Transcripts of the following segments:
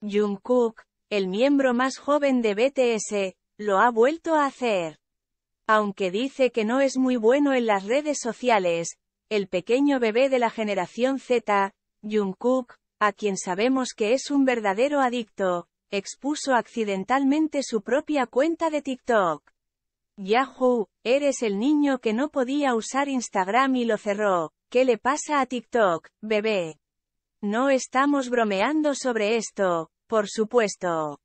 Jungkook, el miembro más joven de BTS, lo ha vuelto a hacer. Aunque dice que no es muy bueno en las redes sociales, el pequeño bebé de la generación Z, Jungkook, a quien sabemos que es un verdadero adicto, expuso accidentalmente su propia cuenta de TikTok. Yahoo, eres el niño que no podía usar Instagram y lo cerró. ¿Qué le pasa a TikTok, bebé? No estamos bromeando sobre esto, por supuesto.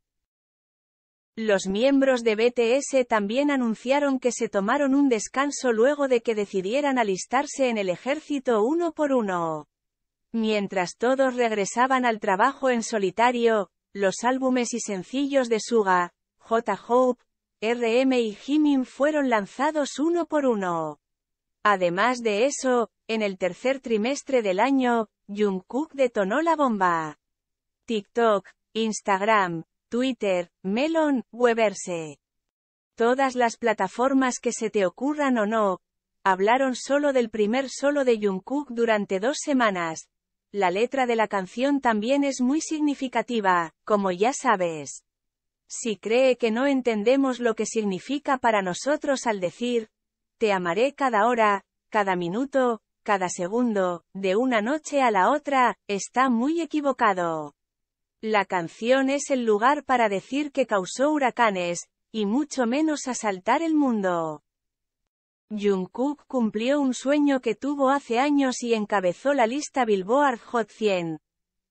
Los miembros de BTS también anunciaron que se tomaron un descanso luego de que decidieran alistarse en el ejército uno por uno. Mientras todos regresaban al trabajo en solitario, los álbumes y sencillos de Suga, J. Hope, RM y Jimin fueron lanzados uno por uno. Además de eso, en el tercer trimestre del año, Jungkook detonó la bomba. TikTok, Instagram, Twitter, Melon, Weverse. Todas las plataformas que se te ocurran o no, hablaron solo del primer solo de Jungkook durante dos semanas. La letra de la canción también es muy significativa, como ya sabes. Si cree que no entendemos lo que significa para nosotros al decir, te amaré cada hora, cada minuto, cada segundo, de una noche a la otra, está muy equivocado. La canción es el lugar para decir que causó huracanes, y mucho menos asaltar el mundo. Jungkook cumplió un sueño que tuvo hace años y encabezó la lista Billboard Hot 100.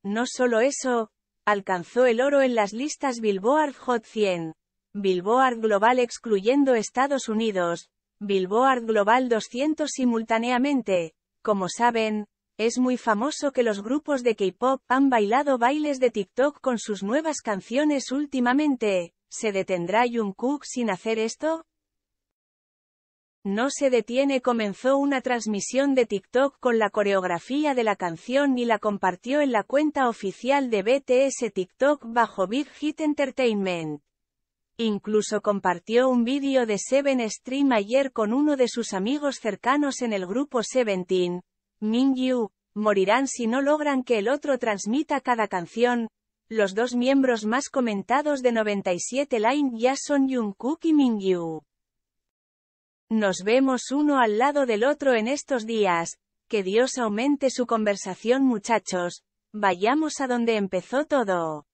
No solo eso, alcanzó el oro en las listas Billboard Hot 100. Billboard Global excluyendo Estados Unidos, Billboard Global 200 simultáneamente. Como saben, es muy famoso que los grupos de K-pop han bailado bailes de TikTok con sus nuevas canciones últimamente. ¿Se detendrá Jungkook sin hacer esto? No se detiene comenzó una transmisión de TikTok con la coreografía de la canción y la compartió en la cuenta oficial de BTS TikTok bajo Big Hit Entertainment. Incluso compartió un vídeo de Seven Stream ayer con uno de sus amigos cercanos en el grupo Seventeen, Mingyu, morirán si no logran que el otro transmita cada canción. Los dos miembros más comentados de 97 Line ya son Jungkook y Mingyu. Nos vemos uno al lado del otro en estos días. Que Dios aumente su conversación muchachos. Vayamos a donde empezó todo.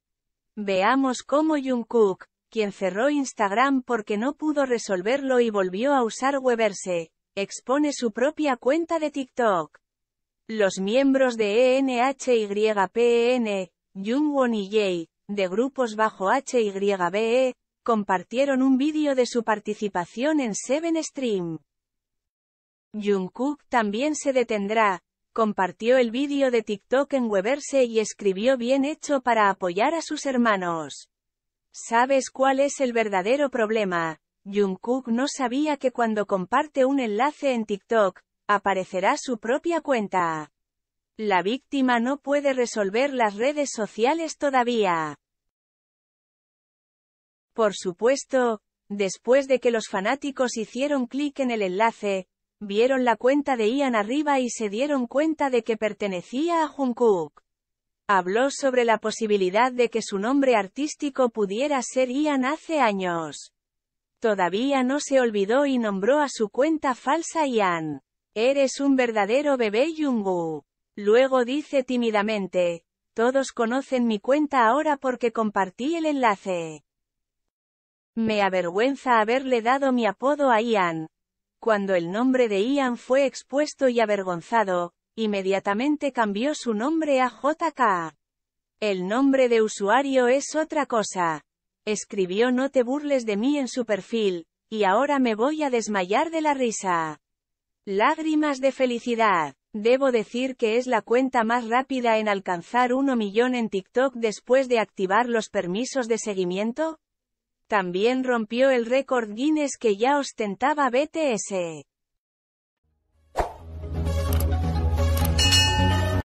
Veamos cómo Jungkook, quien cerró Instagram porque no pudo resolverlo y volvió a usar Weverse, expone su propia cuenta de TikTok. Los miembros de ENHYPN, Jungwon y Jay, de grupos bajo HYBE, compartieron un vídeo de su participación en Seven Stream. Jungkook también se detendrá, compartió el vídeo de TikTok en Weverse y escribió bien hecho para apoyar a sus hermanos. ¿Sabes cuál es el verdadero problema? Jungkook no sabía que cuando comparte un enlace en TikTok, aparecerá su propia cuenta. La víctima no puede resolver las redes sociales todavía. Por supuesto, después de que los fanáticos hicieron clic en el enlace, vieron la cuenta de Ian arriba y se dieron cuenta de que pertenecía a Jungkook. Habló sobre la posibilidad de que su nombre artístico pudiera ser Ian hace años. Todavía no se olvidó y nombró a su cuenta falsa Ian. Eres un verdadero bebé Yungu. Luego dice tímidamente, todos conocen mi cuenta ahora porque compartí el enlace. Me avergüenza haberle dado mi apodo a Ian. Cuando el nombre de Ian fue expuesto y avergonzado, Inmediatamente cambió su nombre a JK. El nombre de usuario es otra cosa. Escribió No te burles de mí en su perfil, y ahora me voy a desmayar de la risa. Lágrimas de felicidad. Debo decir que es la cuenta más rápida en alcanzar 1 millón en TikTok después de activar los permisos de seguimiento. También rompió el récord Guinness que ya ostentaba BTS.